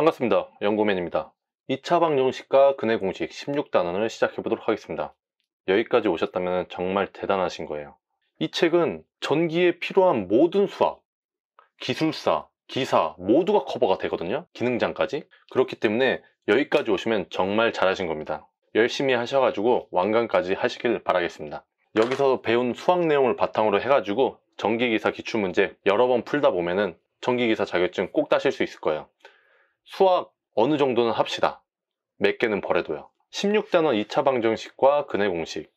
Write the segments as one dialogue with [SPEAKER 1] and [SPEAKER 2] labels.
[SPEAKER 1] 반갑습니다. 연구맨입니다. 2차 방정식과 근해 공식 16단원을 시작해 보도록 하겠습니다. 여기까지 오셨다면 정말 대단하신 거예요. 이 책은 전기에 필요한 모든 수학, 기술사, 기사 모두가 커버가 되거든요. 기능장까지. 그렇기 때문에 여기까지 오시면 정말 잘하신 겁니다. 열심히 하셔가지고 완강까지 하시길 바라겠습니다. 여기서 배운 수학 내용을 바탕으로 해가지고 전기기사 기출문제 여러 번 풀다 보면은 전기기사 자격증 꼭 따실 수 있을 거예요. 수학 어느 정도는 합시다. 몇 개는 버려둬요. 16단원 2차 방정식과 근해 공식.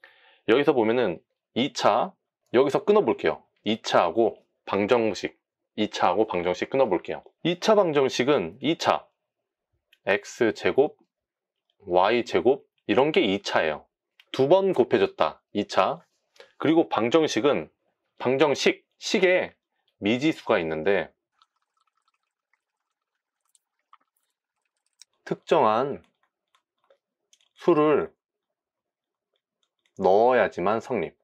[SPEAKER 1] 여기서 보면은 2차, 여기서 끊어볼게요. 2차하고 방정식, 2차하고 방정식 끊어볼게요. 2차 방정식은 2차, x제곱, y제곱, 이런 게 2차예요. 두 번 곱해졌다, 2차. 그리고 방정식은 방정식, 식에 미지수가 있는데 특정한 수를 넣어야지만 성립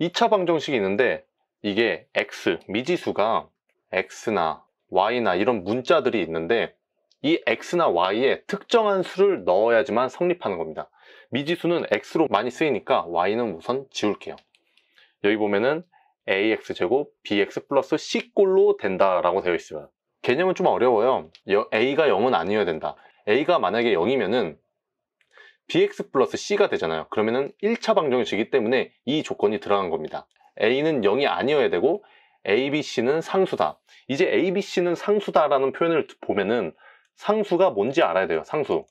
[SPEAKER 1] 2차 방정식이 있는데 이게 x 미지수가 x나 y나 이런 문자들이 있는데 이 x나 y에 특정한 수를 넣어야지만 성립하는 겁니다 미지수는 x로 많이 쓰이니까 y는 우선 지울게요 여기 보면은 ax 제곱 bx 플러스 c꼴로 된다 라고 되어 있습니다 개념은 좀 어려워요. A가 0은 아니어야 된다. A가 만약에 0이면은 BX 플러스 C가 되잖아요. 그러면은 1차 방정식이기 때문에 이 조건이 들어간 겁니다. A는 0이 아니어야 되고 ABC는 상수다. 이제 ABC는 상수다라는 표현을 보면은 상수가 뭔지 알아야 돼요. 상수.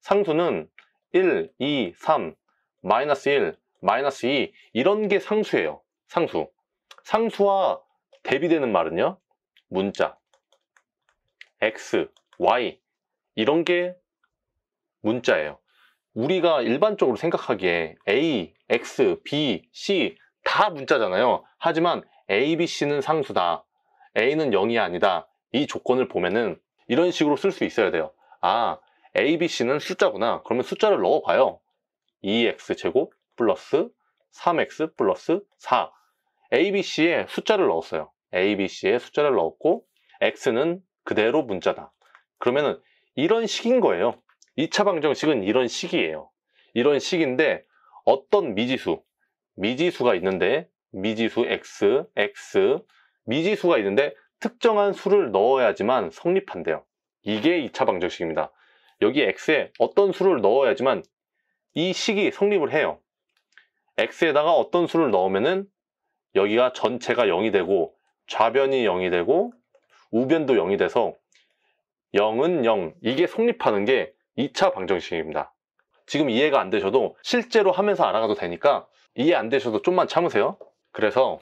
[SPEAKER 1] 상수는 1, 2, 3, 마이너스 1, 마이너스 2 이런 게 상수예요. 상수. 상수와 대비되는 말은요. 문자, X, Y 이런 게 문자예요. 우리가 일반적으로 생각하기에 A, X, B, C 다 문자잖아요. 하지만 A, B, C는 상수다. A는 0이 아니다. 이 조건을 보면은 이런 식으로 쓸 수 있어야 돼요. 아, A, B, C는 숫자구나. 그러면 숫자를 넣어봐요. 2X 제곱 플러스 3X 플러스 4 A, B, C에 숫자를 넣었어요. A, B, C에 숫자를 넣었고 X는 그대로 문자다. 그러면은 이런 식인 거예요. 2차 방정식은 이런 식이에요. 이런 식인데 어떤 미지수, 미지수가 있는데 미지수 x, x, 미지수가 있는데 특정한 수를 넣어야지만 성립한대요. 이게 2차 방정식입니다. 여기 x에 어떤 수를 넣어야지만 이 식이 성립을 해요. x에다가 어떤 수를 넣으면은 여기가 전체가 0이 되고 좌변이 0이 되고 우변도 0이 돼서 0은 0 이게 성립하는 게 2차 방정식입니다. 지금 이해가 안 되셔도 실제로 하면서 알아가도 되니까 이해 안 되셔도 좀만 참으세요. 그래서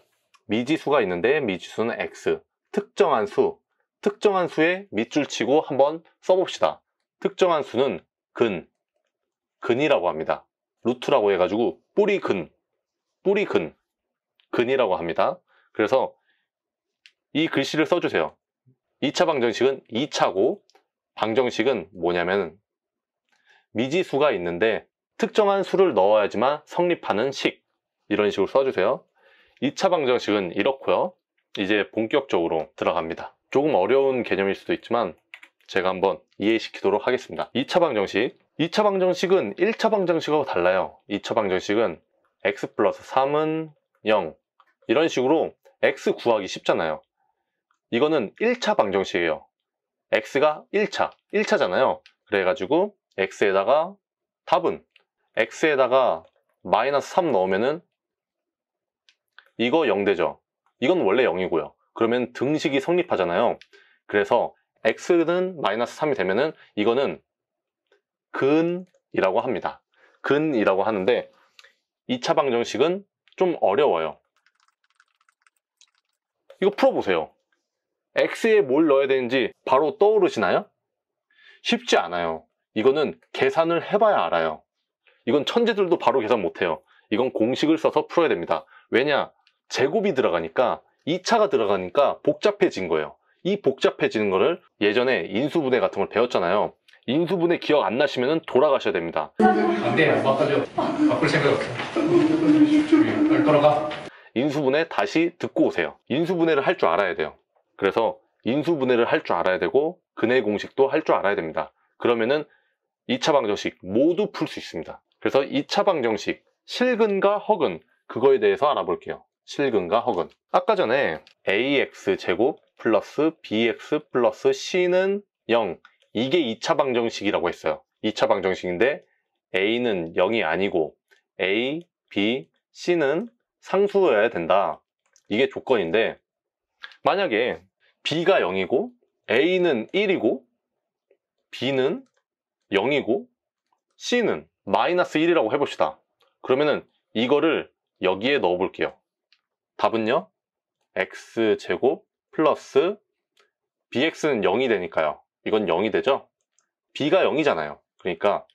[SPEAKER 1] 미지수가 있는데 미지수는 x 특정한 수 특정한 수에 밑줄 치고 한번 써봅시다. 특정한 수는 근 근이라고 합니다. 루트라고 해가지고 뿌리 근 뿌리 근 근이라고 합니다. 그래서 이 글씨를 써주세요. 2차 방정식은 2차고 방정식은 뭐냐면 미지수가 있는데 특정한 수를 넣어야지만 성립하는 식 이런 식으로 써주세요 2차 방정식은 이렇고요 이제 본격적으로 들어갑니다 조금 어려운 개념일 수도 있지만 제가 한번 이해시키도록 하겠습니다 2차 방정식 2차 방정식은 1차 방정식하고 달라요 2차 방정식은 x 플러스 3은 0 이런 식으로 x 구하기 쉽잖아요 이거는 1차 방정식이에요. x가 1차, 1차잖아요. 그래가지고 x에다가 답은 x에다가 마이너스 3 넣으면은 이거 0되죠. 이건 원래 0이고요. 그러면 등식이 성립하잖아요. 그래서 x는 마이너스 3이 되면은 이거는 근이라고 합니다. 근이라고 하는데 2차 방정식은 좀 어려워요. 이거 풀어보세요. X에 뭘 넣어야 되는지 바로 떠오르시나요? 쉽지 않아요. 이거는 계산을 해봐야 알아요. 이건 천재들도 바로 계산 못해요. 이건 공식을 써서 풀어야 됩니다. 왜냐? 제곱이 들어가니까 2차가 들어가니까 복잡해진 거예요. 이 복잡해지는 거를 예전에 인수분해 같은 걸 배웠잖아요. 인수분해 기억 안 나시면 돌아가셔야 됩니다. 안 돼, 안 바꿔줘. 바꿀 생각 없어. 빨리 돌아가. 인수분해 다시 듣고 오세요. 인수분해를 할 줄 알아야 돼요. 그래서 인수분해를 할 줄 알아야 되고 근해 공식도 할 줄 알아야 됩니다. 그러면은 2차 방정식 모두 풀 수 있습니다. 그래서 2차 방정식 실근과 허근 그거에 대해서 알아볼게요. 실근과 허근 아까 전에 ax 제곱 플러스 bx 플러스 c는 0 이게 2차 방정식이라고 했어요. 2차 방정식인데 a는 0이 아니고 a, b, c는 상수여야 된다. 이게 조건인데 만약에 B가 0이고 A는 1이고 B는 0이고 C는 마이너스 1이라고 해봅시다. 그러면은 이거를 여기에 넣어 볼게요. 답은요. x제곱 플러스 bx는 0이 되니까요. 이건 0이 되죠? b가 0이잖아요. 그러니까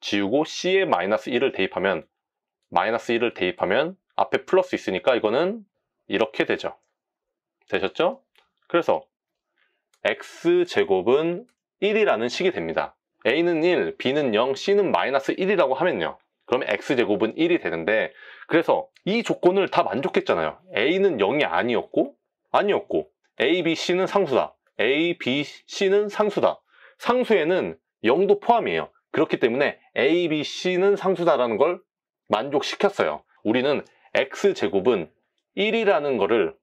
[SPEAKER 1] 지우고 c에 마이너스 1을 대입하면 마이너스 1을 대입하면 앞에 플러스 있으니까 이거는 이렇게 되죠. 되셨죠? 그래서 x제곱은 1이라는 식이 됩니다. a는 1, b는 0, c는 마이너스 1이라고 하면요. 그럼 x제곱은 1이 되는데 그래서 이 조건을 다 만족했잖아요. a는 0이 아니었고 아니었고 a, b, c는 상수다. a, b, c는 상수다. 상수에는 0도 포함이에요. 그렇기 때문에 a, b, c는 상수다라는 걸 만족시켰어요. 우리는 x제곱은 1이라는 거를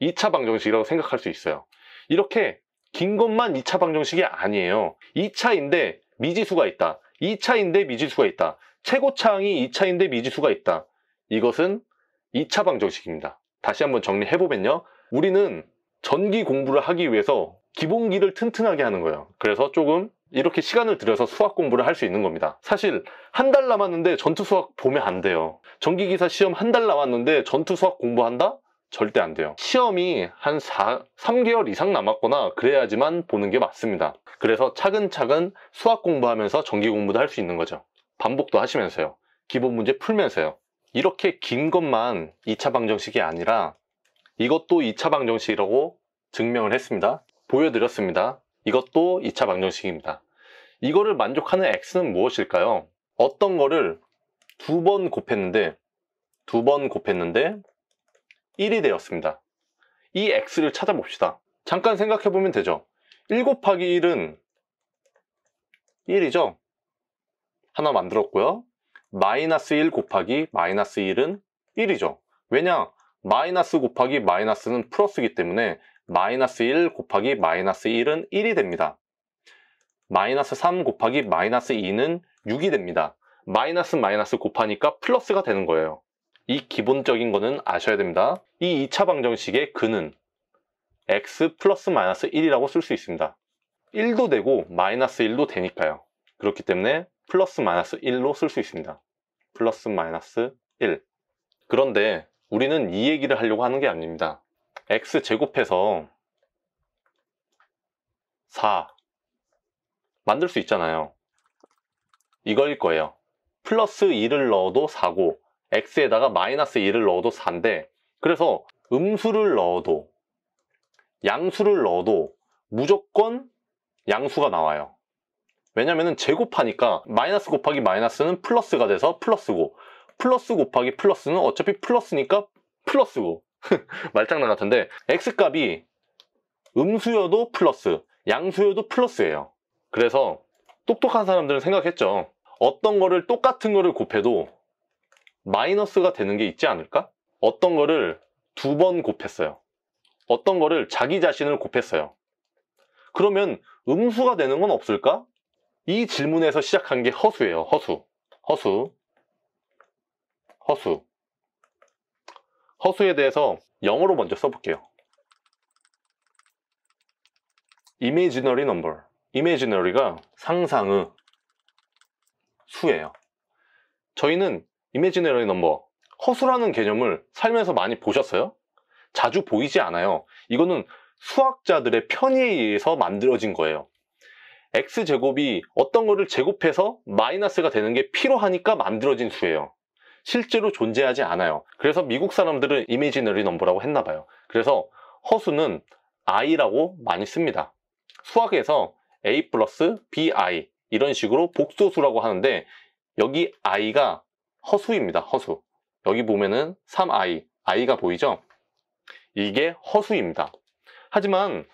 [SPEAKER 1] 2차 방정식이라고 생각할 수 있어요. 이렇게 긴 것만 2차 방정식이 아니에요. 2차인데 미지수가 있다. 2차인데 미지수가 있다. 최고차항이 2차인데 미지수가 있다. 이것은 2차 방정식입니다. 다시 한번 정리해보면요. 우리는 전기 공부를 하기 위해서 기본기를 튼튼하게 하는 거예요. 그래서 조금 이렇게 시간을 들여서 수학 공부를 할 수 있는 겁니다. 사실 한 달 남았는데 전투 수학 보면 안 돼요. 전기기사 시험 한 달 남았는데 전투 수학 공부한다? 절대 안 돼요. 시험이 한 4, 3개월 이상 남았거나 그래야지만 보는 게 맞습니다. 그래서 차근차근 수학 공부하면서 정기 공부도 할 수 있는 거죠. 반복도 하시면서요. 기본 문제 풀면서요. 이렇게 긴 것만 2차 방정식이 아니라 이것도 2차 방정식이라고 증명을 했습니다. 보여드렸습니다. 이것도 2차 방정식입니다. 이거를 만족하는 x는 무엇일까요? 어떤 거를 두 번 곱했는데 두 번 곱했는데 1이 되었습니다. 이 x를 찾아봅시다. 잠깐 생각해보면 되죠. 1 곱하기 1은 1이죠? 하나 만들었고요. 마이너스 1 곱하기 마이너스 1은 1이죠. 왜냐? 마이너스 곱하기 마이너스는 플러스이기 때문에 마이너스 1 곱하기 마이너스 1은 1이 됩니다. 마이너스 3 곱하기 마이너스 2는 6이 됩니다. 마이너스 마이너스 곱하니까 플러스가 되는 거예요. 이 기본적인 거는 아셔야 됩니다. 이 2차 방정식의 근은 x 플러스 마이너스 1이라고 쓸 수 있습니다. 1도 되고 마이너스 1도 되니까요. 그렇기 때문에 플러스 마이너스 1로 쓸 수 있습니다. 플러스 마이너스 1 그런데 우리는 이 얘기를 하려고 하는 게 아닙니다. x 제곱해서 4 만들 수 있잖아요. 이거일 거예요. 플러스 2를 넣어도 4고 x에다가 마이너스 2를 넣어도 4인데 그래서 음수를 넣어도 양수를 넣어도 무조건 양수가 나와요 왜냐면은 제곱하니까 마이너스 곱하기 마이너스는 플러스가 돼서 플러스고 플러스 곱하기 플러스는 어차피 플러스니까 플러스고 말장난 같은데 x값이 음수여도 플러스 양수여도 플러스예요 그래서 똑똑한 사람들은 생각했죠 어떤 거를 똑같은 거를 곱해도 마이너스가 되는 게 있지 않을까? 어떤 거를 두 번 곱했어요. 어떤 거를 자기 자신을 곱했어요. 그러면 음수가 되는 건 없을까? 이 질문에서 시작한 게 허수예요. 허수. 허수. 허수. 허수에 대해서 영어로 먼저 써볼게요. imaginary number. imaginary가 상상의 수예요. 저희는 이미지너리 넘버, 허수라는 개념을 살면서 많이 보셨어요? 자주 보이지 않아요. 이거는 수학자들의 편의에 의해서 만들어진 거예요. x제곱이 어떤 거를 제곱해서 마이너스가 되는 게 필요하니까 만들어진 수예요. 실제로 존재하지 않아요. 그래서 미국 사람들은 이미지너리 넘버라고 했나 봐요. 그래서 허수는 i라고 많이 씁니다. 수학에서 a 플러스 bi 이런 식으로 복소수라고 하는데 여기 i가 허수입니다. 허수. 여기 보면은 3i, i가 보이죠? 이게 허수입니다. 하지만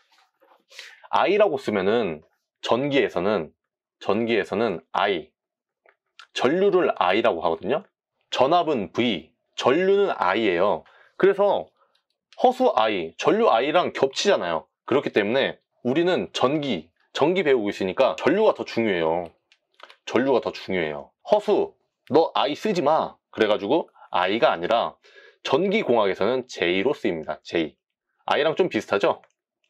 [SPEAKER 1] i라고 쓰면은 전기에서는 전기에서는 i 전류를 i라고 하거든요. 전압은 v, 전류는 i예요. 그래서 허수 i, 전류 i랑 겹치잖아요. 그렇기 때문에 우리는 전기, 전기 배우고 있으니까 전류가 더 중요해요. 전류가 더 중요해요. 허수, 너 I 쓰지 마. 그래가지고 I가 아니라 전기공학에서는 J로 쓰입니다. J. I랑 좀 비슷하죠?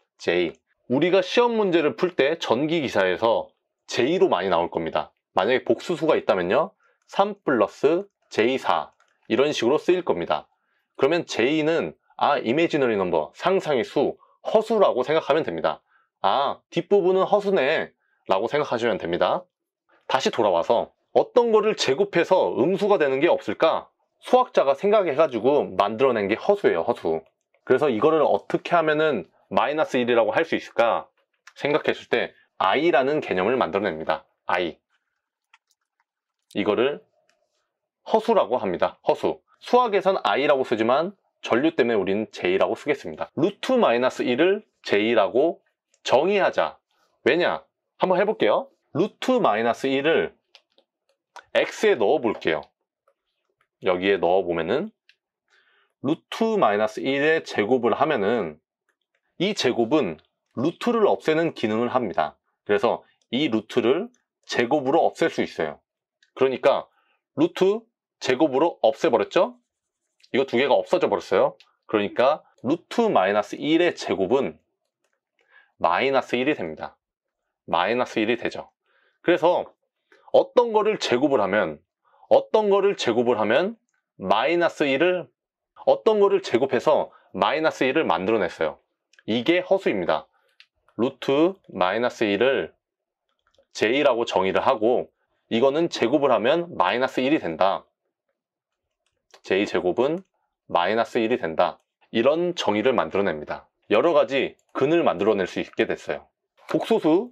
[SPEAKER 1] J. 우리가 시험 문제를 풀 때 전기기사에서 J로 많이 나올 겁니다. 만약에 복수수가 있다면요. 3 플러스 J4 이런 식으로 쓰일 겁니다. 그러면 J는 아, 이미지너리 넘버, 상상의 수, 허수라고 생각하면 됩니다. 아, 뒷부분은 허수네 라고 생각하시면 됩니다. 다시 돌아와서 어떤 거를 제곱해서 음수가 되는 게 없을까? 수학자가 생각해가지고 만들어낸 게 허수예요, 허수. 그래서 이거를 어떻게 하면은 마이너스 1이라고 할 수 있을까? 생각했을 때 i라는 개념을 만들어냅니다. i. 이거를 허수라고 합니다. 허수. 수학에선 i라고 쓰지만 전류 때문에 우리는 j라고 쓰겠습니다. 루트 마이너스 1을 j라고 정의하자. 왜냐? 한번 해볼게요. 루트 마이너스 1을 x에 넣어 볼게요 여기에 넣어 보면은 루트 마이너스 1의 제곱을 하면은 이 제곱은 루트를 없애는 기능을 합니다 그래서 이 루트를 제곱으로 없앨 수 있어요 그러니까 루트 제곱으로 없애버렸죠 이거 두 개가 없어져 버렸어요 그러니까 루트 마이너스 1의 제곱은 마이너스 1이 됩니다 마이너스 1이 되죠 그래서 어떤 거를 제곱을 하면 어떤 거를 제곱을 하면 마이너스 1을 어떤 거를 제곱해서 마이너스 1을 만들어냈어요. 이게 허수입니다. 루트 마이너스 1을 j라고 정의를 하고 이거는 제곱을 하면 마이너스 1이 된다. j제곱은 마이너스 1이 된다. 이런 정의를 만들어냅니다. 여러 가지 근을 만들어낼 수 있게 됐어요. 복소수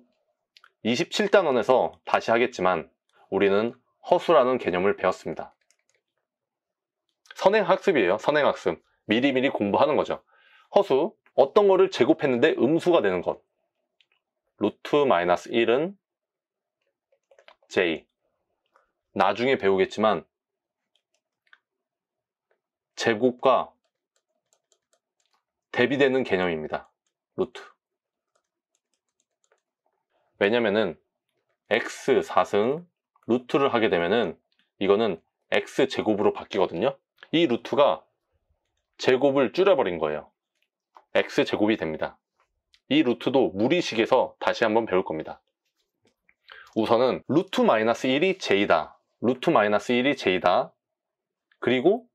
[SPEAKER 1] 27단원에서 다시 하겠지만 우리는 허수라는 개념을 배웠습니다. 선행학습이에요. 선행학습. 미리미리 공부하는 거죠. 허수, 어떤 거를 제곱했는데 음수가 되는 것. 루트 마이너스 1은 J. 나중에 배우겠지만 제곱과 대비되는 개념입니다. 루트. 왜냐면은 x 4승 루트를 하게 되면은 이거는 x제곱으로 바뀌거든요. 이 루트가 제곱을 줄여버린 거예요. x제곱이 됩니다. 이 루트도 무리식에서 다시 한번 배울 겁니다. 우선은 루트 마이너스 1이 j다. 루트 마이너스 1이 j다. 그리고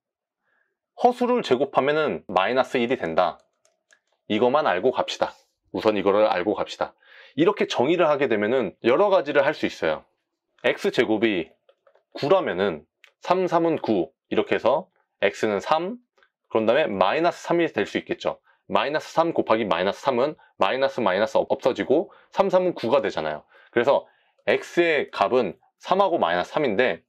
[SPEAKER 1] 허수를 제곱하면은 마이너스 1이 된다. 이것만 알고 갑시다. 우선 이거를 알고 갑시다. 이렇게 정의를 하게 되면은 여러 가지를 할 수 있어요. x제곱이 9라면은 3, 3은 9 이렇게 해서 x는 3 그런 다음에 마이너스 3이 될 수 있겠죠 마이너스 3 곱하기 마이너스 3은 마이너스 마이너스 없어지고 3, 3은 9가 되잖아요 그래서 x의 값은 3하고 마이너스 3인데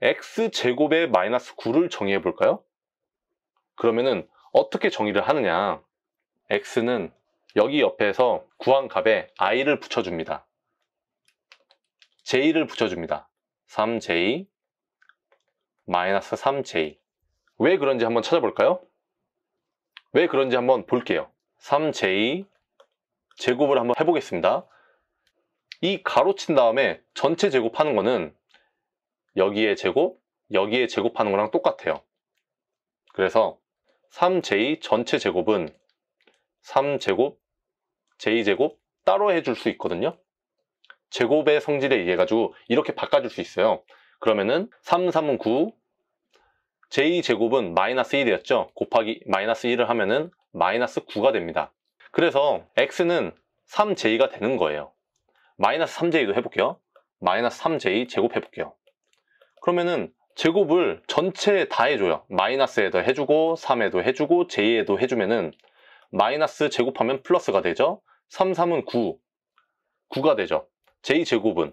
[SPEAKER 1] x제곱의 마이너스 9를 정의해 볼까요? 그러면은 어떻게 정의를 하느냐 x는 여기 옆에서 구한 값에 i를 붙여줍니다 j를 붙여줍니다. 3j 마이너스 3j 왜 그런지 한번 찾아볼까요? 왜 그런지 한번 볼게요. 3j 제곱을 한번 해보겠습니다. 이 가로친 다음에 전체 제곱하는 거는 여기에 제곱, 여기에 제곱하는 거랑 똑같아요. 그래서 3j 전체 제곱은 3제곱, j제곱 따로 해줄 수 있거든요. 제곱의 성질에 의해 가지고 이렇게 바꿔줄 수 있어요. 그러면은 3, 3 9, j2제곱은 마이너스 1이었죠. 곱하기 마이너스 1을 하면은 마이너스 9가 됩니다. 그래서 x는 3j가 되는 거예요. 마이너스 3j도 해볼게요. 마이너스 3j 제곱해볼게요. 그러면은 제곱을 전체에 다 해줘요. 마이너스에도 해주고 3에도 해주고 j에도 해주면은 마이너스 제곱하면 플러스가 되죠. 3, 3은 9, 9가 되죠. j제곱은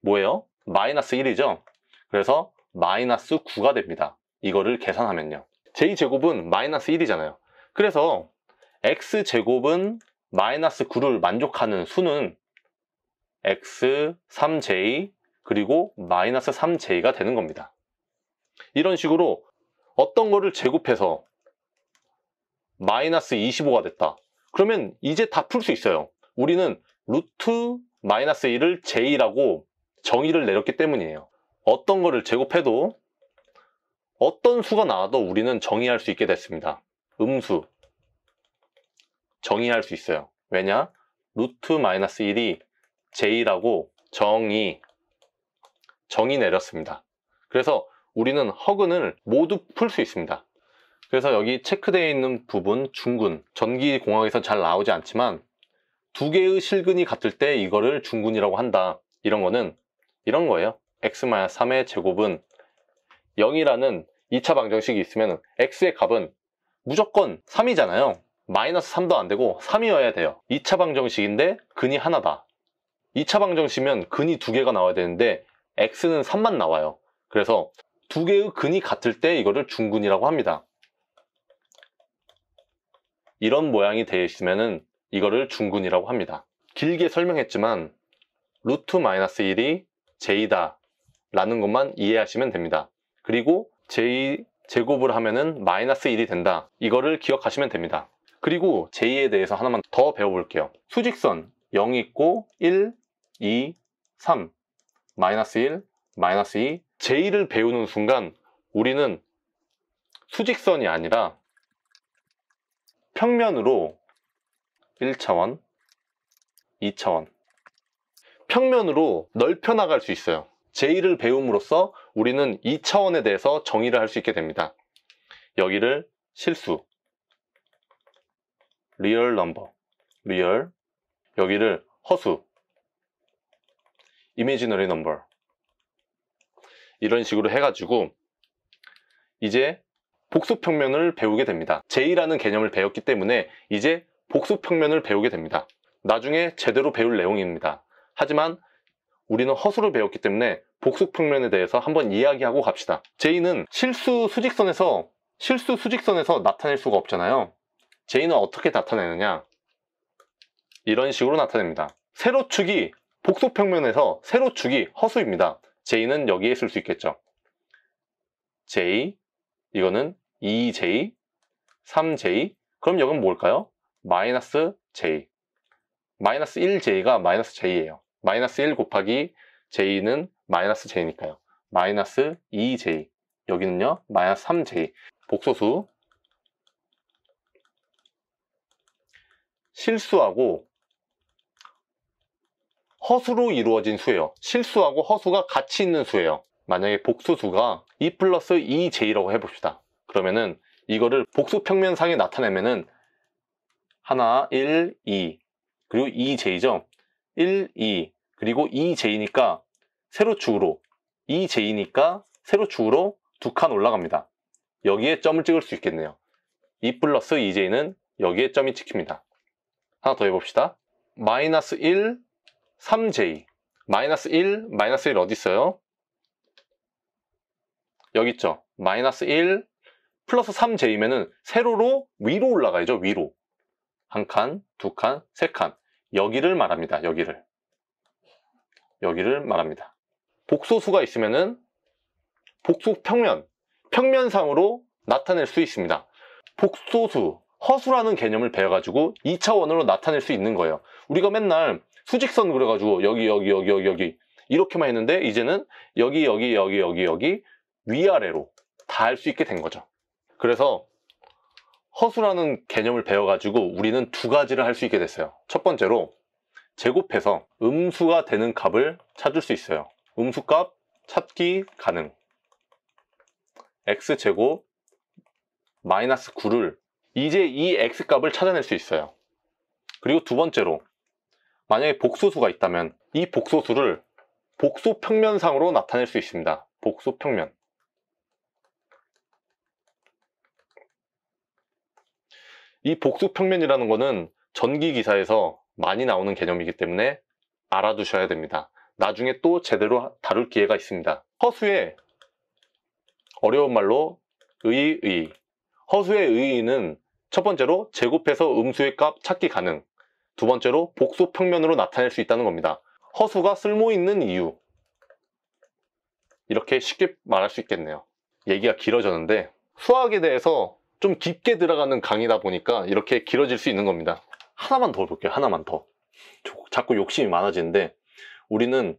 [SPEAKER 1] 뭐예요? 마이너스 1이죠? 그래서 마이너스 9가 됩니다. 이거를 계산하면요. j제곱은 마이너스 1이잖아요. 그래서 x제곱은 마이너스 9를 만족하는 수는 x3j 그리고 마이너스 3j가 되는 겁니다. 이런 식으로 어떤 거를 제곱해서 마이너스 25가 됐다. 그러면 이제 다 풀 수 있어요. 우리는 루트 마이너스 1을 제이라고 정의를 내렸기 때문이에요. 어떤 거를 제곱해도 어떤 수가 나와도 우리는 정의할 수 있게 됐습니다. 음수 정의할 수 있어요. 왜냐? 루트 마이너스 1이 제이라고 정의 정의 내렸습니다. 그래서 우리는 허근을 모두 풀 수 있습니다. 그래서 여기 체크되어 있는 부분 중근 전기공학에서 잘 나오지 않지만 두 개의 실근이 같을 때 이거를 중근이라고 한다. 이런 거는 이런 거예요. x-3의 제곱은 0이라는 2차 방정식이 있으면 x의 값은 무조건 3이잖아요. 마이너스 3도 안 되고 3이어야 돼요. 2차 방정식인데 근이 하나다. 2차 방정식이면 근이 두 개가 나와야 되는데 x는 3만 나와요. 그래서 두 개의 근이 같을 때 이거를 중근이라고 합니다. 이런 모양이 되어 있으면 이거를 중근이라고 합니다. 길게 설명했지만 루트 마이너스 1이 j다 라는 것만 이해하시면 됩니다. 그리고 j 제곱을 하면은 마이너스 1이 된다. 이거를 기억하시면 됩니다. 그리고 j에 대해서 하나만 더 배워볼게요. 수직선 0 있고 1, 2, 3, 마이너스 1, 마이너스 2 j를 배우는 순간 우리는 수직선이 아니라 평면으로 1차원, 2차원 평면으로 넓혀 나갈 수 있어요. 제1을 배움으로써 우리는 2차원에 대해서 정의를 할 수 있게 됩니다. 여기를 실수, 리얼 넘버, 리얼, 여기를 허수, 이미지너리 넘버 이런 식으로 해가지고 이제 복수 평면을 배우게 됩니다. J라는 개념을 배웠기 때문에 이제 복습 평면을 배우게 됩니다. 나중에 제대로 배울 내용입니다. 하지만 우리는 허수를 배웠기 때문에 복습 평면에 대해서 한번 이야기하고 갑시다. 제이는 실수 수직선에서 실수 수직선에서 나타낼 수가 없잖아요. 제이는 어떻게 나타내느냐? 이런 식으로 나타냅니다. 세로축이 복속 평면에서 세로축이 허수입니다. J는 여기에 쓸 수 있겠죠. J, 이거는 2J, 3J, 그럼 여기는 뭘까요? 마이너스 j 마이너스 1j가 마이너스 j예요. 마이너스 1 곱하기 j는 마이너스 j니까요. 마이너스 2j 여기는요. 마이너스 3j 복소수 실수하고 허수로 이루어진 수예요. 실수하고 허수가 같이 있는 수예요. 만약에 복소수가2 플러스 2j라고 해봅시다. 그러면은 이거를 복소 평면상에 나타내면은 하나, 1, 2 그리고 2j죠. 1, 2 그리고 2j니까 세로축으로 2j니까 세로축으로 두 칸 올라갑니다. 여기에 점을 찍을 수 있겠네요. 2 플러스 2j는 여기에 점이 찍힙니다. 하나 더 해봅시다. 마이너스 1, 3j 마이너스 1, 마이너스 1 어디 있어요? 여기 있죠. 마이너스 1, 플러스 3j면은 세로로 위로 올라가야죠. 위로. 한 칸, 두 칸, 세 칸. 여기를 말합니다. 여기를. 여기를 말합니다. 복소수가 있으면은 복소 평면, 평면상으로 나타낼 수 있습니다. 복소수, 허수라는 개념을 배워가지고 2차원으로 나타낼 수 있는 거예요. 우리가 맨날 수직선 그려가지고 여기, 여기, 여기, 여기, 여기 이렇게만 했는데 이제는 여기, 여기, 여기, 여기, 여기 위아래로 다 할 수 있게 된 거죠. 그래서 허수라는 개념을 배워가지고 우리는 두 가지를 할 수 있게 됐어요. 첫 번째로 제곱해서 음수가 되는 값을 찾을 수 있어요. 음수값 찾기 가능. x제곱 마이너스 9를 이제 이 x값을 찾아낼 수 있어요. 그리고 두 번째로 만약에 복소수가 있다면 이 복소수를 복소평면상으로 나타낼 수 있습니다. 복소평면. 이 복수평면이라는 거는 전기기사에서 많이 나오는 개념이기 때문에 알아두셔야 됩니다. 나중에 또 제대로 다룰 기회가 있습니다. 허수의 어려운 말로 의의 허수의 의의는 첫 번째로 제곱해서 음수의 값 찾기 가능 두 번째로 복수 평면으로 나타낼 수 있다는 겁니다. 허수가 쓸모있는 이유 이렇게 쉽게 말할 수 있겠네요. 얘기가 길어졌는데 수학에 대해서 좀 깊게 들어가는 강의다 보니까 이렇게 길어질 수 있는 겁니다 하나만 더 볼게요 하나만 더 자꾸 욕심이 많아지는데 우리는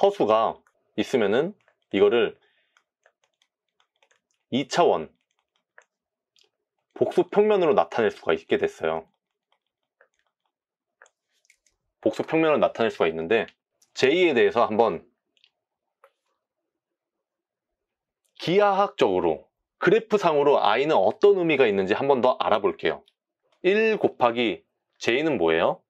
[SPEAKER 1] 허수가 있으면은 이거를 2차원 복수 평면으로 나타낼 수가 있게 됐어요 복수 평면을 나타낼 수가 있는데 J에 대해서 한번 기하학적으로 그래프상으로 i는 어떤 의미가 있는지 한 번 더 알아볼게요. 1 곱하기 j는 뭐예요?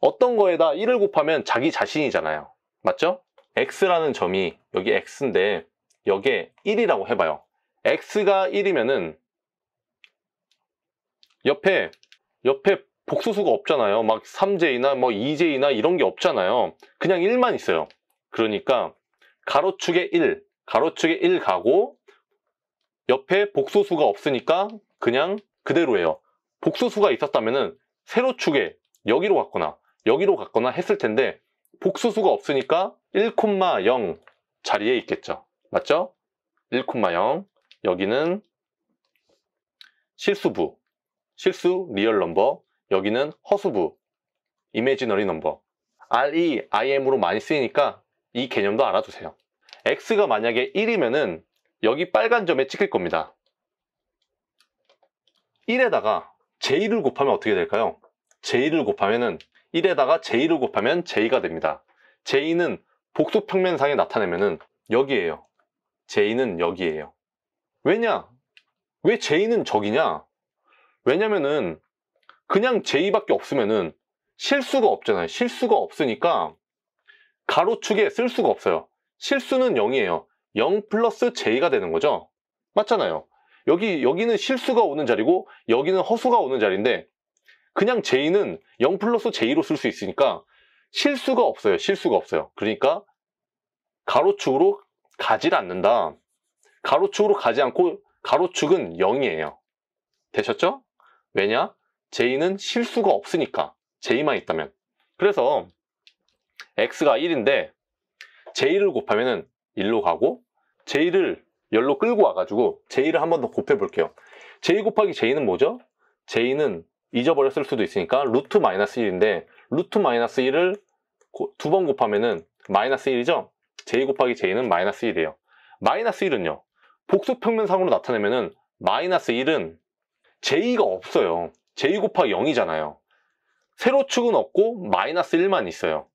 [SPEAKER 1] 어떤 거에다 1을 곱하면 자기 자신이잖아요. 맞죠? x라는 점이 여기 x인데 여기에 1이라고 해봐요. x가 1이면은 옆에 옆에 복수수가 없잖아요. 막 3j나 뭐 2j나 이런 게 없잖아요. 그냥 1만 있어요. 그러니까 가로축에 1, 가로축에 1 가고 옆에 복소수가 없으니까 그냥 그대로예요. 복소수가 있었다면 세로축에 여기로 갔거나 여기로 갔거나 했을 텐데 복소수가 없으니까 1,0 자리에 있겠죠. 맞죠? 1,0 여기는 실수부 실수 리얼 넘버 여기는 허수부 이미지너리 넘버 RE, IM으로 많이 쓰이니까 이 개념도 알아두세요. X가 만약에 1이면은 여기 빨간 점에 찍힐 겁니다. 1에다가 j1을 곱하면 어떻게 될까요? j1을 곱하면은 1에다가 j1을 곱하면 j가 됩니다. j는 복수 평면상에 나타내면은 여기에요. j는 여기에요. 왜냐? 왜 j는 저기냐? 왜냐면은 그냥 j밖에 없으면은 실수가 없잖아요. 실수가 없으니까 가로축에 쓸 수가 없어요. 실수는 0이에요. 0 플러스 j가 되는 거죠. 맞잖아요. 여기, 여기는 실수가 오는 자리고 여기는 허수가 오는 자리인데 그냥 j는 0 플러스 j로 쓸 수 있으니까 실수가 없어요. 실수가 없어요. 그러니까 가로축으로 가지 않는다. 가로축으로 가지 않고 가로축은 0이에요. 되셨죠? 왜냐? j는 실수가 없으니까. j만 있다면. 그래서 x가 1인데 j를 곱하면 1로 가고 J를 열로 끌고 와가지고 J를 한 번 더 곱해볼게요. J 곱하기 J는 뭐죠? J는 잊어버렸을 수도 있으니까 루트 마이너스 1인데 루트 마이너스 1을 두 번 곱하면은 마이너스 1이죠? J 곱하기 J는 마이너스 1이에요. 마이너스 1은요. 복수평면상으로 나타내면은 마이너스 1은 J가 없어요. J 곱하기 0이잖아요. 세로축은 없고 마이너스 1만 있어요.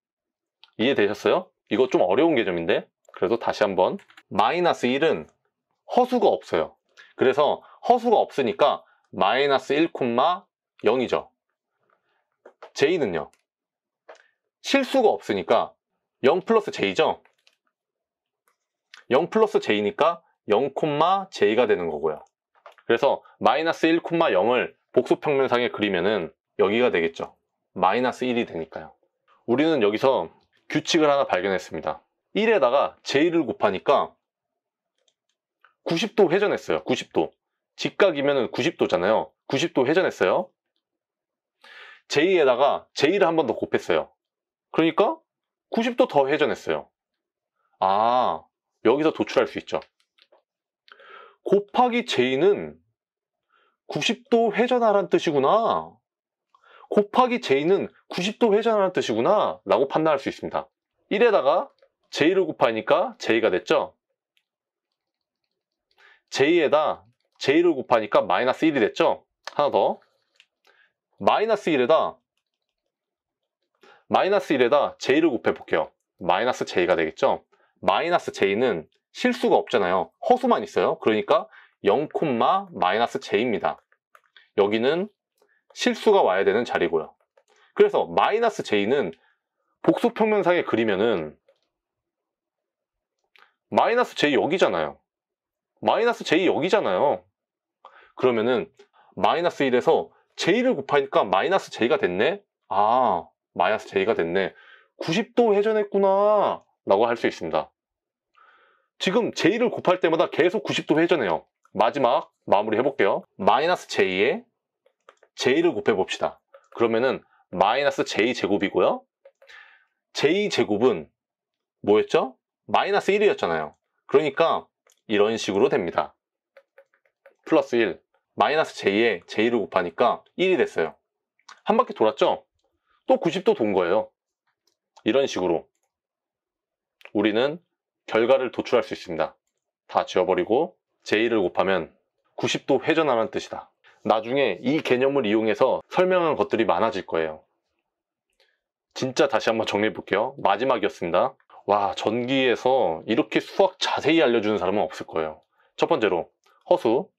[SPEAKER 1] 이해되셨어요? 이거 좀 어려운 개념인데 그래서 다시 한번 마이너스 1은 허수가 없어요. 그래서 허수가 없으니까 마이너스 1,0이죠. 콤마 j는요. 실수가 없으니까 0 플러스 j죠. 0 플러스 j니까 0, 콤마 j가 되는 거고요. 그래서 마이너스 1, 콤마 0을 복수평면상에 그리면은 여기가 되겠죠. 마이너스 1이 되니까요. 우리는 여기서 규칙을 하나 발견했습니다. 1에다가 j1을 곱하니까 90도 회전했어요. 90도. 직각이면 90도잖아요. 90도 회전했어요. j에다가 j를 한 번 더 곱했어요. 그러니까 90도 더 회전했어요. 아, 여기서 도출할 수 있죠. 곱하기 j는 90도 회전하란 뜻이구나. 곱하기 j는 90도 회전하란 뜻이구나 라고 판단할 수 있습니다. 1에다가 j를 곱하니까 j가 됐죠? j에다 j를 곱하니까 마이너스 1이 됐죠? 하나 더 마이너스 1에다 마이너스 1에다 j를 곱해볼게요 마이너스 j가 되겠죠? 마이너스 j는 실수가 없잖아요 허수만 있어요 그러니까 0, 마이너스 j입니다 여기는 실수가 와야 되는 자리고요 그래서 마이너스 j는 복수평면상에 그리면은 마이너스 j 여기잖아요. 마이너스 j 여기잖아요. 그러면은 마이너스 1에서 j를 곱하니까 마이너스 j가 됐네? 아, 마이너스 j가 됐네. 90도 회전했구나 라고 할 수 있습니다. 지금 j를 곱할 때마다 계속 90도 회전해요. 마지막 마무리 해볼게요. 마이너스 j에 j를 곱해봅시다. 그러면은 마이너스 j제곱이고요. j제곱은 뭐였죠? 마이너스 1이었잖아요. 그러니까 이런 식으로 됩니다. 플러스 1, 마이너스 j에 j를 곱하니까 1이 됐어요. 한 바퀴 돌았죠? 또 90도 돈 거예요. 이런 식으로 우리는 결과를 도출할 수 있습니다. 다 지워버리고 j를 곱하면 90도 회전하는 뜻이다. 나중에 이 개념을 이용해서 설명한 것들이 많아질 거예요. 진짜 다시 한번 정리해 볼게요. 마지막이었습니다. 와 전기에서 이렇게 수학 자세히 알려주는 사람은 없을 거예요 첫 번째로 허수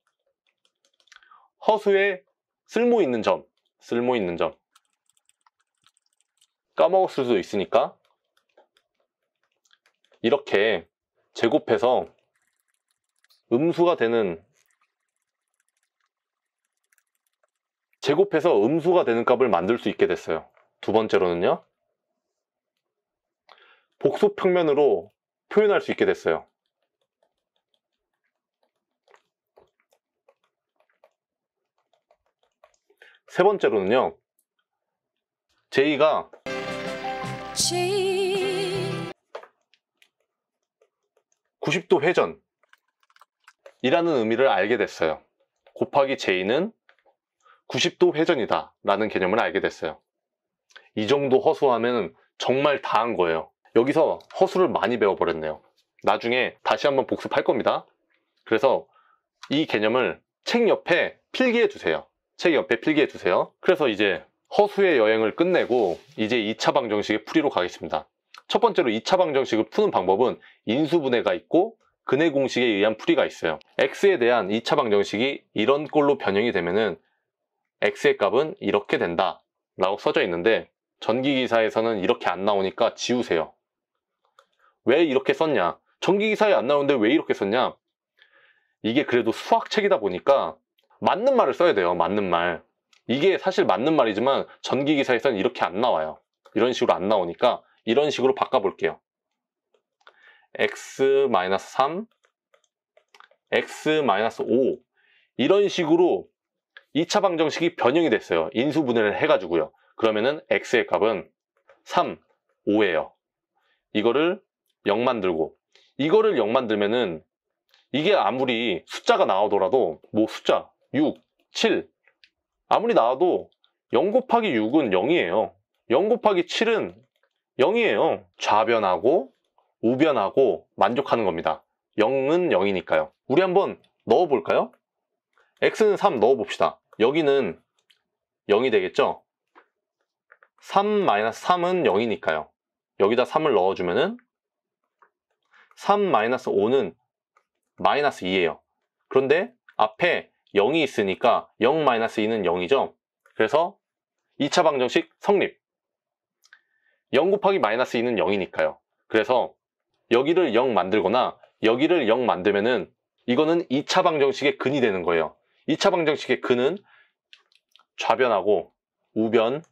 [SPEAKER 1] 허수에 쓸모 있는 점 쓸모 있는 점 까먹었을 수도 있으니까 이렇게 제곱해서 음수가 되는 제곱해서 음수가 되는 값을 만들 수 있게 됐어요 두 번째로는요 복소 평면으로 표현할 수 있게 됐어요. 세 번째로는요. 제이가 90도 회전이라는 의미를 알게 됐어요. 곱하기 제이는 90도 회전이다 라는 개념을 알게 됐어요. 이 정도 허수하면 정말 다 한 거예요. 여기서 허수를 많이 배워버렸네요. 나중에 다시 한번 복습할 겁니다. 그래서 이 개념을 책 옆에 필기해 두세요. 책 옆에 필기해 두세요. 그래서 이제 허수의 여행을 끝내고 이제 2차 방정식의 풀이로 가겠습니다. 첫 번째로 2차 방정식을 푸는 방법은 인수분해가 있고 근해 공식에 의한 풀이가 있어요. x에 대한 2차 방정식이 이런 꼴로 변형이 되면은 x의 값은 이렇게 된다 라고 써져 있는데 전기기사에서는 이렇게 안 나오니까 지우세요. 왜 이렇게 썼냐? 전기기사에 안 나오는데 왜 이렇게 썼냐? 이게 그래도 수학책이다 보니까 맞는 말을 써야 돼요. 맞는 말. 이게 사실 맞는 말이지만 전기기사에서는 이렇게 안 나와요. 이런 식으로 안 나오니까 이런 식으로 바꿔볼게요. x-3, x-5 이런 식으로 2차 방정식이 변형이 됐어요. 인수분해를 해가지고요. 그러면은 x의 값은 3, 5예요. 이거를 0 만들고 이거를 0 만들면은 이게 아무리 숫자가 나오더라도 뭐 숫자 6, 7 아무리 나와도 0 곱하기 6은 0이에요 0 곱하기 7은 0이에요 좌변하고 우변하고 만족하는 겁니다 0은 0이니까요 우리 한번 넣어볼까요? x는 3 넣어봅시다 여기는 0이 되겠죠 3-3은 0이니까요 여기다 3을 넣어주면 은 3-5는 마이너스 2예요. 그런데 앞에 0이 있으니까 0-2는 0이죠. 그래서 2차 방정식 성립. 0 곱하기 마이너스 2는 0이니까요. 그래서 여기를 0 만들거나 여기를 0 만들면은 이거는 2차 방정식의 근이 되는 거예요. 2차 방정식의 근은 좌변하고 우변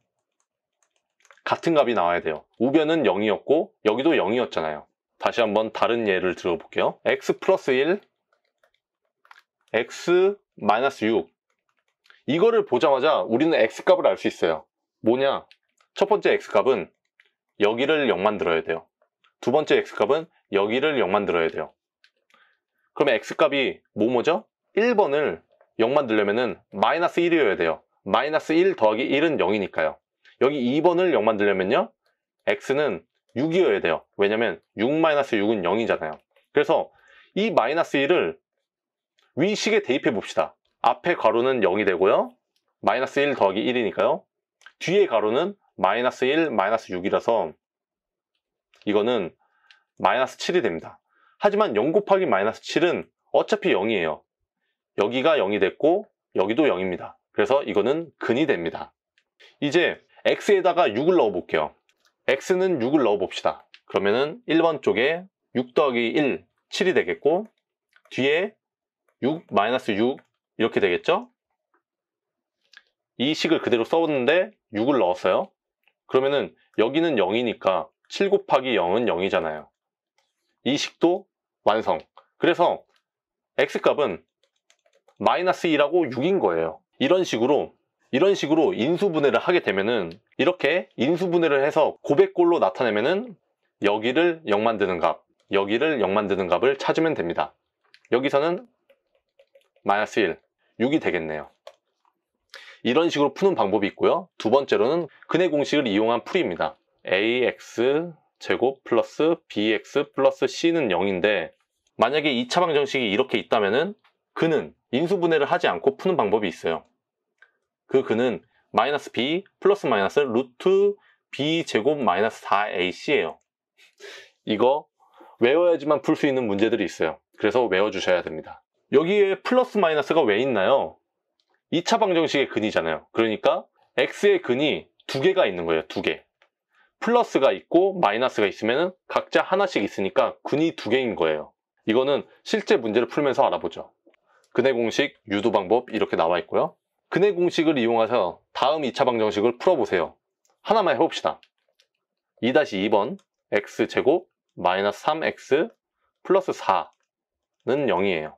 [SPEAKER 1] 같은 값이 나와야 돼요. 우변은 0이었고 여기도 0이었잖아요. 다시 한번 다른 예를 들어볼게요. x 플러스 1, x 마이너스 6 이거를 보자마자 우리는 x값을 알 수 있어요. 뭐냐? 첫 번째 x값은 여기를 0 만들어야 돼요. 두 번째 x값은 여기를 0 만들어야 돼요. 그러면 x값이 뭐뭐죠? 1번을 0 만들려면 마이너스 1이어야 돼요. 마이너스 1 더하기 1은 0이니까요. 여기 2번을 0 만들려면요. x는 6이어야 돼요 왜냐면 6-6은 0이잖아요 그래서 이 마이너스 1을 위식에 대입해 봅시다 앞에 가로는 0이 되고요 마이너스 1 더하기 1이니까요 뒤에 가로는 마이너스 1, 마이너스 6이라서 이거는 마이너스 7이 됩니다 하지만 0 곱하기 마이너스 7은 어차피 0이에요 여기가 0이 됐고 여기도 0입니다 그래서 이거는 근이 됩니다 이제 x에다가 6을 넣어 볼게요 x는 6을 넣어 봅시다. 그러면은 1번 쪽에 6 더하기 1, 7이 되겠고 뒤에 6 마이너스 6 이렇게 되겠죠? 이 식을 그대로 써봤는데 6을 넣었어요. 그러면은 여기는 0이니까 7 곱하기 0은 0이잖아요. 이 식도 완성. 그래서 x값은 마이너스 2라고 6인 거예요. 이런 식으로 이런 식으로 인수분해를 하게 되면은 이렇게 인수분해를 해서 고백골로 나타내면은 여기를 0 만드는 값, 여기를 0 만드는 값을 찾으면 됩니다. 여기서는 마이너스 1, 6이 되겠네요. 이런 식으로 푸는 방법이 있고요. 두 번째로는 근의 공식을 이용한 풀입니다 ax 제곱 플러스 bx 플러스 c는 0인데 만약에 2차 방정식이 이렇게 있다면은 그는 인수분해를 하지 않고 푸는 방법이 있어요. 그 근은 마이너스 b 플러스 마이너스 루트 b 제곱 마이너스 4ac예요. 이거 외워야지만 풀 수 있는 문제들이 있어요. 그래서 외워주셔야 됩니다. 여기에 플러스 마이너스가 왜 있나요? 2차 방정식의 근이잖아요. 그러니까 x의 근이 두 개가 있는 거예요. 두 개. 플러스가 있고 마이너스가 있으면 각자 하나씩 있으니까 근이 두 개인 거예요. 이거는 실제 문제를 풀면서 알아보죠. 근의 공식, 유도 방법 이렇게 나와 있고요. 근해 공식을 이용해서 다음 2차 방정식을 풀어보세요. 하나만 해봅시다. 2-2번 x제곱 마이너스 3x 플러스 4는 0이에요.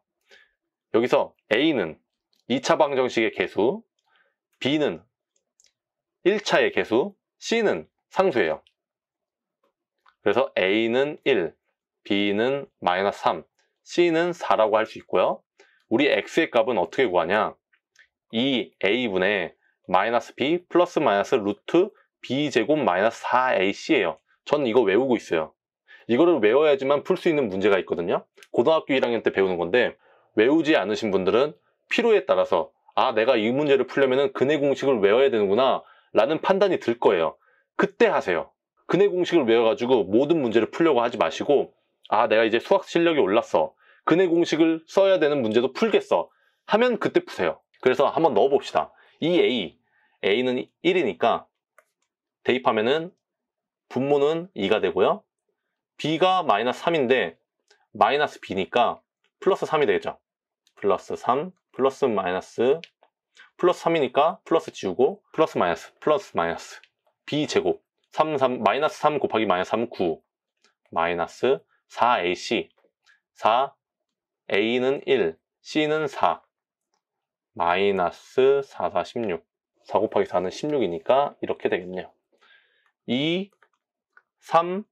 [SPEAKER 1] 여기서 a는 2차 방정식의 개수, b는 1차의 개수, c는 상수예요. 그래서 a는 1, b는 마이너스 3, c는 4라고 할 수 있고요. 우리 x의 값은 어떻게 구하냐? 이 a분의 마이너스 b 플러스 마이너스 루트 b제곱 마이너스 4ac예요. 전 이거 외우고 있어요. 이거를 외워야지만 풀 수 있는 문제가 있거든요. 고등학교 1학년 때 배우는 건데 외우지 않으신 분들은 필요에 따라서 아 내가 이 문제를 풀려면 근의 공식을 외워야 되는구나 라는 판단이 들 거예요. 그때 하세요. 근의 공식을 외워가지고 모든 문제를 풀려고 하지 마시고 아 내가 이제 수학 실력이 올랐어. 근의 공식을 써야 되는 문제도 풀겠어. 하면 그때 푸세요. 그래서 한번 넣어봅시다. 이 a, a는 1이니까 대입하면은 분모는 2가 되고요. b가 마이너스 3인데 마이너스 b니까 플러스 3이 되죠. 플러스 3, 플러스 마이너스, 플러스 3이니까 플러스 지우고 플러스 마이너스, 플러스 마이너스 b 제곱 3, 3, 마이너스 3 곱하기 마이너스 3, 9 마이너스 4ac 4, a는 1, c는 4 마이너스 4, 4, 16 4 곱하기 4는 16이니까 이렇게 되겠네요 2, 3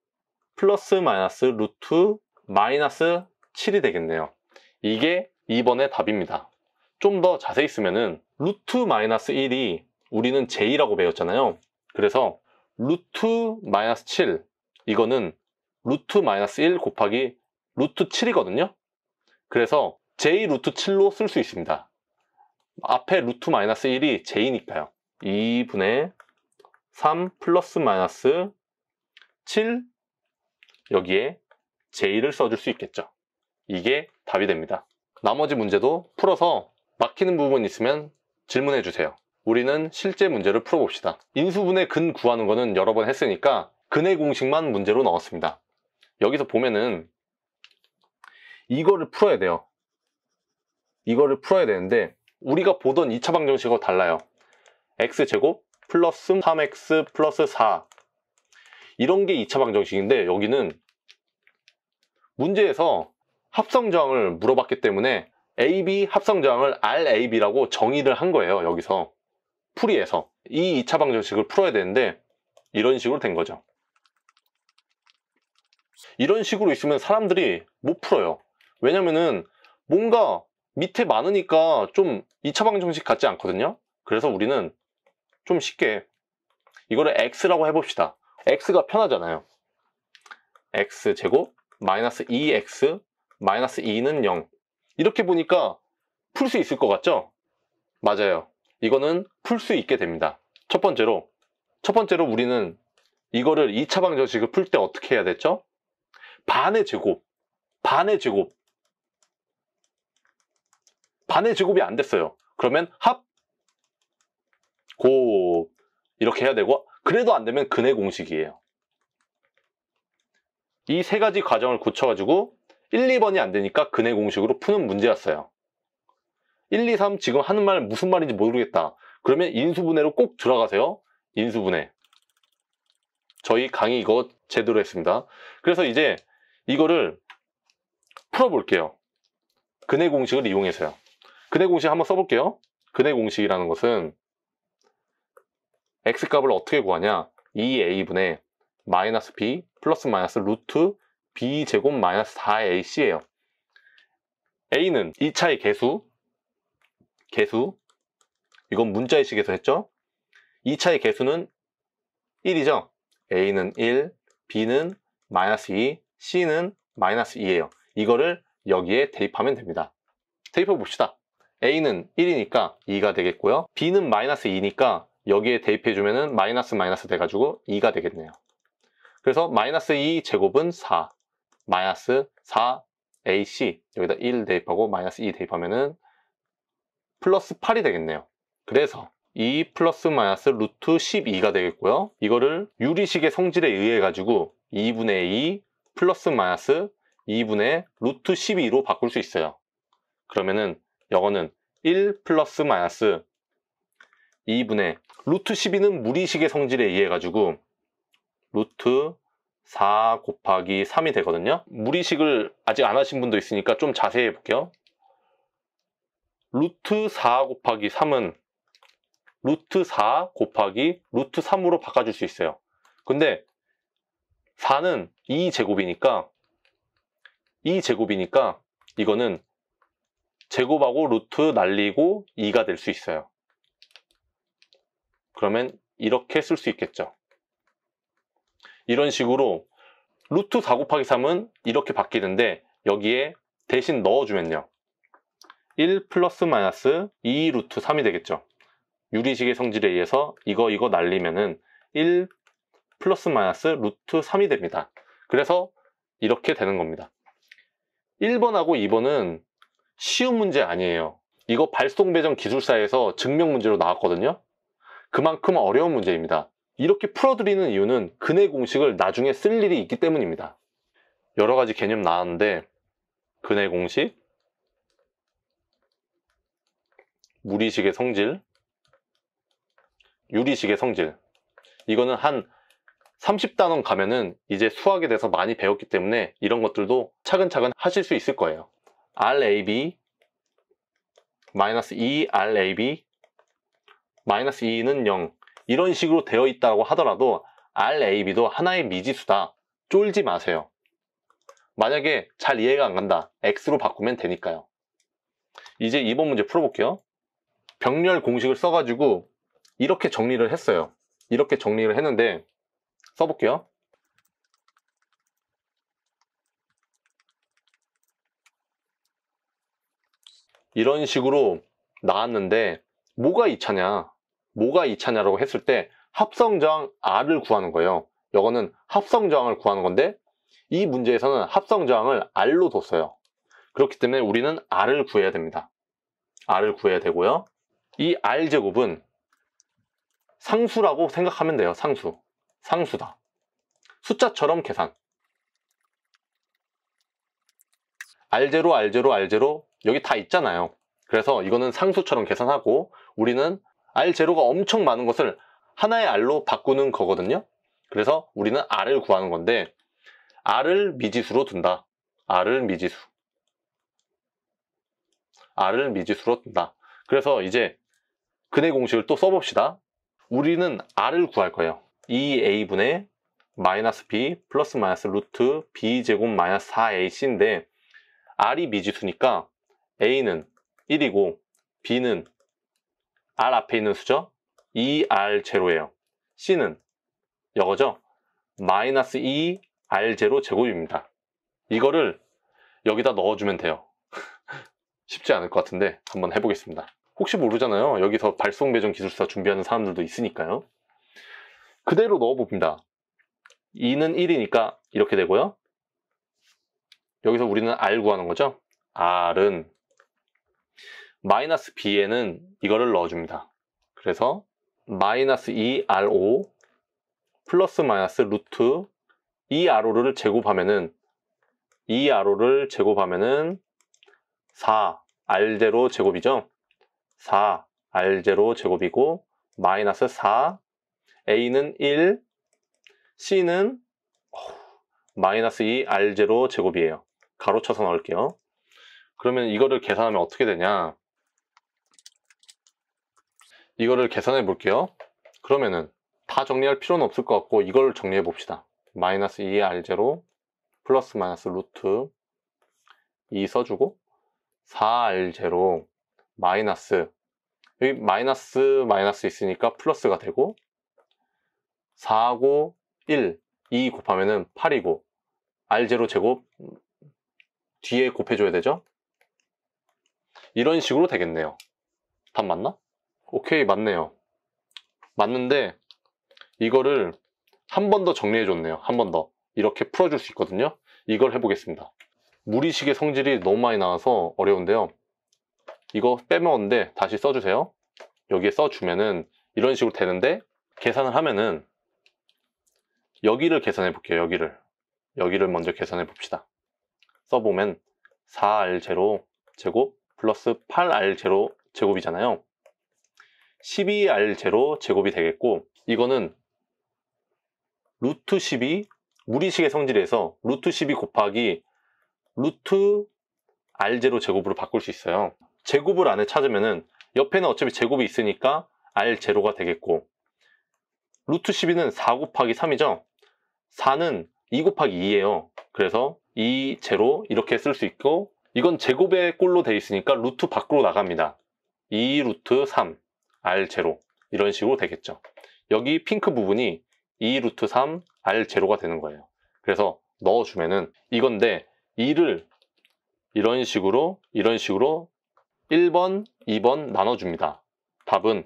[SPEAKER 1] 플러스 마이너스 루트 마이너스 7이 되겠네요 이게 2번의 답입니다 좀 더 자세히 쓰면은 루트 마이너스 1이 우리는 제이라고 배웠잖아요 그래서 루트 마이너스 7 이거는 루트 마이너스 1 곱하기 루트 7이거든요 그래서 j 루트 7로 쓸 수 있습니다 앞에 루트 마이너스 1이 j니까요. 2분의 3 플러스 마이너스 7 여기에 j를 써줄 수 있겠죠. 이게 답이 됩니다. 나머지 문제도 풀어서 막히는 부분 있으면 질문해 주세요. 우리는 실제 문제를 풀어봅시다. 인수분의 근 구하는 거는 여러 번 했으니까 근의 공식만 문제로 넣었습니다. 여기서 보면은 이거를 풀어야 돼요. 이거를 풀어야 되는데 우리가 보던 2차 방정식과 달라요. x제곱 플러스 3x 플러스 4 이런 게 2차 방정식인데 여기는 문제에서 합성저항을 물어봤기 때문에 AB 합성저항을 RAB라고 정의를 한 거예요. 여기서 풀이에서 이 2차 방정식을 풀어야 되는데 이런 식으로 된 거죠. 이런 식으로 있으면 사람들이 못 풀어요. 왜냐면은 뭔가 밑에 많으니까 좀 2차 방정식 같지 않거든요 그래서 우리는 좀 쉽게 이거를 x라고 해봅시다 x가 편하잖아요 x제곱 마이너스 2x 마이너스 2는 0 이렇게 보니까 풀 수 있을 것 같죠? 맞아요 이거는 풀 수 있게 됩니다 첫 번째로 첫 번째로 우리는 이거를 2차 방정식을 풀 때 어떻게 해야 됐죠? 반의 제곱 반의 제곱 반의 제곱이 안 됐어요. 그러면 합, 곱 이렇게 해야 되고 그래도 안 되면 근의 공식이에요. 이 세 가지 과정을 고쳐가지고 1, 2번이 안 되니까 근의 공식으로 푸는 문제였어요. 1, 2, 3 지금 하는 말 무슨 말인지 모르겠다. 그러면 인수분해로 꼭 들어가세요. 인수분해. 저희 강의 이거 제대로 했습니다. 그래서 이제 이거를 풀어볼게요. 근의 공식을 이용해서요. 근해 공식 한번 써볼게요. 근해 공식이라는 것은 x값을 어떻게 구하냐 2a분의 마이너스 b 플러스 마이너스 루트 b제곱 마이너스 4ac예요. a는 2차의 개수 개수 이건 문자의 식에서 했죠. 2차의 개수는 1이죠. a는 1, b는 마이너스 2, c는 마이너스 2예요. 이거를 여기에 대입하면 됩니다. 대입해 봅시다. A는 1이니까 2가 되겠고요. B는 마이너스 2니까 여기에 대입해주면 은 마이너스 마이너스 돼가지고 2가 되겠네요. 그래서 마이너스 2 제곱은 4, 마이너스 4AC 여기다 1 대입하고 마이너스 2 대입하면 은 플러스 8이 되겠네요. 그래서 2 플러스 마이너스 루트 12가 되겠고요. 이거를 유리식의 성질에 의해 가지고 2분의 2 플러스 마이너스 2분의 루트 12로 바꿀 수 있어요. 그러면은 이거는1 플러스 마이너스 2분의 루트 12는 무리식의 성질에 의해 가지고 루트 4 곱하기 3이 되거든요 무리식을 아직 안 하신 분도 있으니까 좀 자세히 볼게요 루트 4 곱하기 3은 루트 4 곱하기 루트 3으로 바꿔줄 수 있어요 근데 4는 2제곱이니까 2제곱이니까 이거는 제곱하고 루트 날리고 2가 될 수 있어요. 그러면 이렇게 쓸 수 있겠죠. 이런 식으로 루트 4 곱하기 3은 이렇게 바뀌는데 여기에 대신 넣어주면요. 1 플러스 마이너스 2 루트 3이 되겠죠. 유리식의 성질에 의해서 이거 이거 날리면은 1 플러스 마이너스 루트 3이 됩니다. 그래서 이렇게 되는 겁니다. 1번하고 2번은 쉬운 문제 아니에요. 이거 발송배정 기술사에서 증명 문제로 나왔거든요. 그만큼 어려운 문제입니다. 이렇게 풀어드리는 이유는 근해 공식을 나중에 쓸 일이 있기 때문입니다. 여러 가지 개념 나왔는데 근해 공식, 무리식의 성질, 유리식의 성질 이거는 한 30단원 가면은 이제 수학에 대해서 많이 배웠기 때문에 이런 것들도 차근차근 하실 수 있을 거예요. RAB 마이너스 2RAB e 마이너스 2는 0 이런 식으로 되어 있다고 하더라도 RAB도 하나의 미지수다 쫄지 마세요 만약에 잘 이해가 안 간다 X로 바꾸면 되니까요 이제 2번 문제 풀어볼게요 병렬 공식을 써가지고 이렇게 정리를 했어요 이렇게 정리를 했는데 써볼게요 이런 식으로 나왔는데 뭐가 2차냐 뭐가 2차냐라고 했을 때 합성저항 R을 구하는 거예요 이거는 합성저항을 구하는 건데 이 문제에서는 합성저항을 R로 뒀어요 그렇기 때문에 우리는 R을 구해야 됩니다 R을 구해야 되고요 이 R제곱은 상수라고 생각하면 돼요 상수 상수다 숫자처럼 계산 R0, R0, R0 여기 다 있잖아요 그래서 이거는 상수처럼 계산하고 우리는 R0가 엄청 많은 것을 하나의 R로 바꾸는 거거든요 그래서 우리는 R을 구하는 건데 R을 미지수로 둔다 R을 미지수 R을 미지수로 둔다 그래서 이제 근해 공식을 또 써봅시다 우리는 R을 구할 거예요 2A분의 e 마이너스 B 플러스 마이너스 루트 B제곱 마이너스 4AC인데 R이 미지수니까 A는 1이고 B는 R 앞에 있는 수죠. e r 0예요 C는 여거죠 마이너스 e r 0 제곱입니다. 이거를 여기다 넣어주면 돼요. 쉽지 않을 것 같은데 한번 해보겠습니다. 혹시 모르잖아요. 여기서 발송 배정 기술사 준비하는 사람들도 있으니까요. 그대로 넣어봅니다. 2는 1이니까 이렇게 되고요. 여기서 우리는 R 구하는 거죠. R은 마이너스 b에는 이거를 넣어줍니다. 그래서 마이너스 2ro e 플러스 마이너스 루트 2ro를 e 제곱하면은 2ro를 e 제곱하면은 4r제로 제곱이죠. 4r제로 제곱이고 마이너스 4 a는 1 c는 마이너스 2r제로 제곱이에요. 가로쳐서 넣을게요. 그러면 이거를 계산하면 어떻게 되냐? 이거를 계산해 볼게요 그러면은 다 정리할 필요는 없을 것 같고 이걸 정리해 봅시다 마이너스 2의 R0 플러스 마이너스 루트 2 써주고 4R0 마이너스 여기 마이너스 마이너스 있으니까 플러스가 되고 4하고 1, 2곱하면 8이고 R0 제곱 뒤에 곱해줘야 되죠? 이런 식으로 되겠네요. 답 맞나? 오케이 맞네요 맞는데 이거를 한 번 더 정리해 줬네요 한 번 더 이렇게 풀어줄 수 있거든요 이걸 해보겠습니다 무리식의 성질이 너무 많이 나와서 어려운데요 이거 빼먹었는데 다시 써주세요 여기에 써주면은 이런 식으로 되는데 계산을 하면은 여기를 계산해 볼게요 여기를 여기를 먼저 계산해 봅시다 써보면 4R 제로 제곱 플러스 8R 제로 제곱이잖아요 12R0 제곱이 되겠고 이거는 루트 12 무리식의 성질에서 루트 12 곱하기 루트 R0 제곱으로 바꿀 수 있어요 제곱을 안에 찾으면은 옆에는 어차피 제곱이 있으니까 R0가 되겠고 루트 12는 4 곱하기 3이죠 4는 2 곱하기 2예요 그래서 2, 제로 이렇게 쓸 수 있고 이건 제곱의 꼴로 되어 있으니까 루트 밖으로 나갑니다 2 루트 3 R0 이런 식으로 되겠죠. 여기 핑크 부분이 E 루트 3 R0가 되는 거예요. 그래서 넣어주면은 이건데 e 를 이런 식으로 이런 식으로 1번, 2번 나눠줍니다. 답은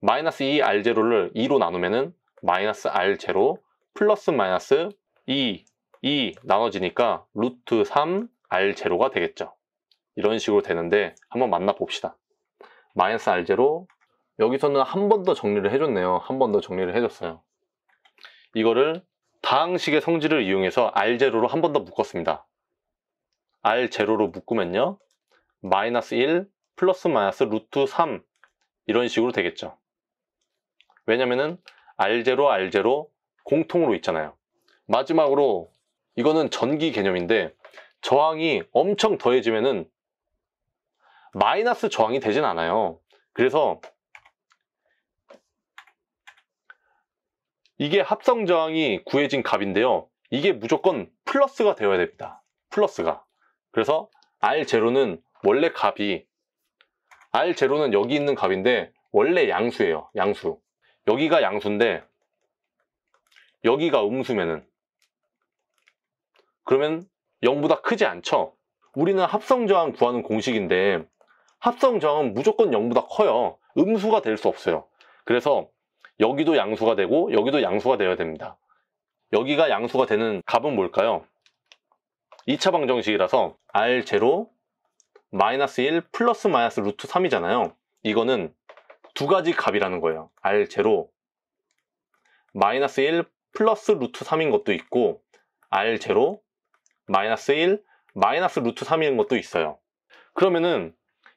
[SPEAKER 1] 마이너스 2 R0를 2로 나누면은 마이너스 R0 플러스 마이너스 E, 2 나눠지니까 루트 3 R0가 되겠죠. 이런 식으로 되는데 한번 만나봅시다. 마이너스 알제로 여기서는 한 번 더 정리를 해줬네요. 한 번 더 정리를 해줬어요. 이거를 다항식의 성질을 이용해서 알제로로한 번 더 묶었습니다. 알제로로 묶으면요. 마이너스 1 플러스 마이너스 루트 3 이런 식으로 되겠죠. 왜냐면은 알제로 알제로 공통으로 있잖아요. 마지막으로 이거는 전기 개념인데 저항이 엄청 더해지면은 마이너스 저항이 되진 않아요. 그래서 이게 합성 저항이 구해진 값인데요. 이게 무조건 플러스가 되어야 됩니다. 플러스가. 그래서 R0는 원래 값이 R0는 여기 있는 값인데 원래 양수예요. 양수. 여기가 양수인데 여기가 음수면은 그러면 0보다 크지 않죠? 우리는 합성 저항 구하는 공식인데 합성 저항은 무조건 0보다 커요. 음수가 될 수 없어요. 그래서 여기도 양수가 되고 여기도 양수가 되어야 됩니다. 여기가 양수가 되는 값은 뭘까요? 2차 방정식이라서 R0 마이너스 1 플러스 마이너스 루트 3이잖아요. 이거는 두 가지 값이라는 거예요. R0 마이너스 1 플러스 루트 3인 것도 있고 R0 마이너스 1 마이너스 루트 3인 것도 있어요. 그러면은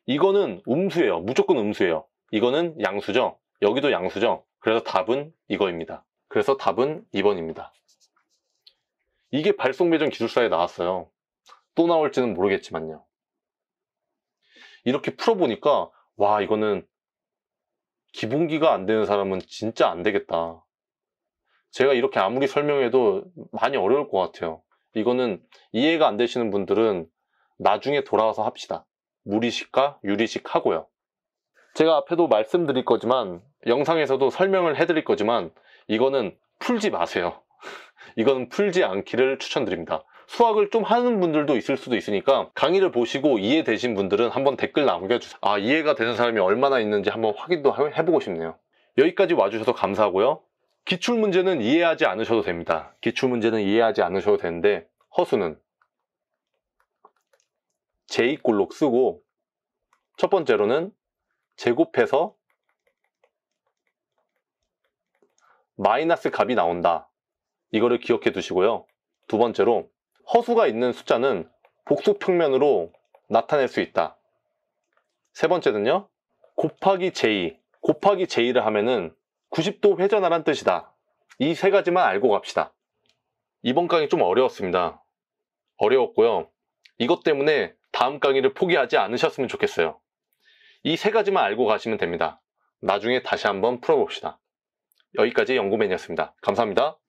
[SPEAKER 1] 이거는 음수예요. 무조건 음수예요. 이거는 양수죠. 여기도 양수죠. 그래서 답은 이거입니다. 그래서 답은 2번입니다. 이게 발송 배정 기술사에 나왔어요. 또 나올지는 모르겠지만요. 이렇게 풀어보니까 와 이거는 기본기가 안 되는 사람은 진짜 안 되겠다. 제가 이렇게 아무리 설명해도 많이 어려울 것 같아요. 이거는 이해가 안 되시는 분들은 나중에 돌아와서 합시다. 무리식과 유리식 하고요. 제가 앞에도 말씀드릴 거지만 영상에서도 설명을 해드릴 거지만 이거는 풀지 마세요. 이건 풀지 않기를 추천드립니다. 수학을 좀 하는 분들도 있을 수도 있으니까 강의를 보시고 이해되신 분들은 한번 댓글 남겨주세요. 아 이해가 되는 사람이 얼마나 있는지 한번 확인도 해보고 싶네요. 여기까지 와주셔서 감사하고요. 기출문제는 이해하지 않으셔도 됩니다. 기출문제는 이해하지 않으셔도 되는데 허수는 제2꼴록 쓰고 첫 번째로는 제곱해서 마이너스 값이 나온다. 이거를 기억해 두시고요. 두 번째로 허수가 있는 숫자는 복수 평면으로 나타낼 수 있다. 세 번째는요. 곱하기 j, 곱하기 j를 하면은 90도 회전하란 뜻이다. 이 세 가지만 알고 갑시다. 이번 강의 좀 어려웠습니다. 어려웠고요. 이것 때문에 다음 강의를 포기하지 않으셨으면 좋겠어요. 이 세 가지만 알고 가시면 됩니다. 나중에 다시 한번 풀어봅시다. 여기까지 연구맨이었습니다. 감사합니다.